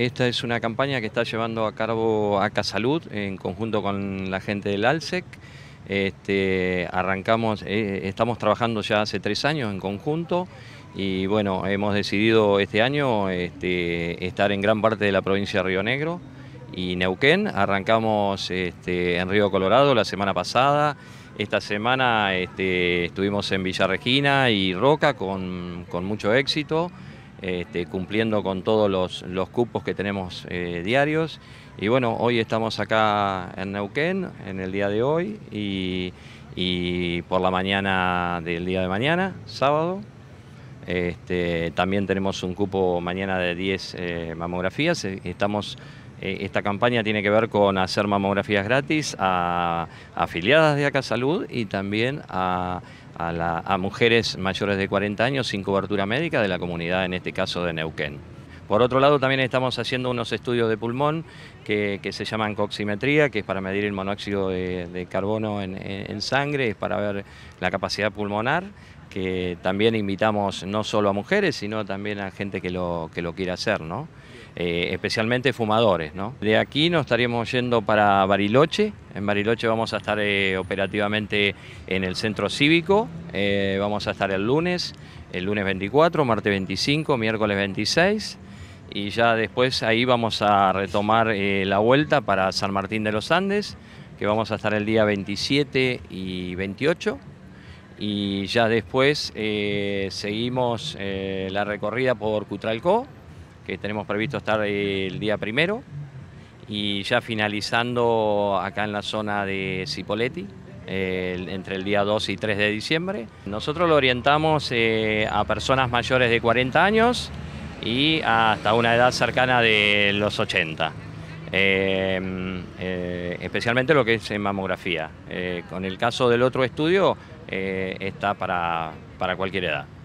Esta es una campaña que está llevando a cabo Salud en conjunto con la gente del ALSEC. Este, eh, estamos trabajando ya hace tres años en conjunto y bueno, hemos decidido este año este, estar en gran parte de la provincia de Río Negro y Neuquén. Arrancamos este, en Río Colorado la semana pasada. Esta semana estuvimos en Villa Regina y Roca con mucho éxito. Este, cumpliendo con todos los, cupos que tenemos eh, diarios. Y bueno, hoy estamos acá en Neuquén, en el día de hoy, y, por la mañana del día de mañana, sábado. Este, también tenemos un cupo mañana de 10 eh, mamografías. Eh, estamos eh, esta campaña tiene que ver con hacer mamografías gratis a, afiliadas de Acasalud Salud y también a, mujeres mayores de 40 años sin cobertura médica de la comunidad, en este caso de Neuquén. Por otro lado, también estamos haciendo unos estudios de pulmón que, se llaman coximetría, que es para medir el monóxido de, carbono en, en, sangre, es para ver la capacidad pulmonar que también invitamos no solo a mujeres, sino también a gente que lo, que lo quiera hacer, eh, especialmente fumadores. De aquí nos estaríamos yendo para Bariloche. En Bariloche vamos a estar eh, operativamente en el centro cívico. Eh, vamos a estar el lunes, el lunes 24, martes 25, miércoles 26. Y ya después ahí vamos a retomar la vuelta para San Martín de los Andes, que vamos a estar el día 27 y 28 y ya después eh, seguimos eh, la recorrida por Cutralcó, que tenemos previsto estar el día primero, y ya finalizando acá en la zona de Cipoletti, entre el día 2 y 3 de diciembre. Nosotros lo orientamos eh, a personas mayores de 40 años y hasta una edad cercana de los 80. Em, especialmente lo que es en mamografía. con el caso del otro estudio, eh, está para, para cualquier edad.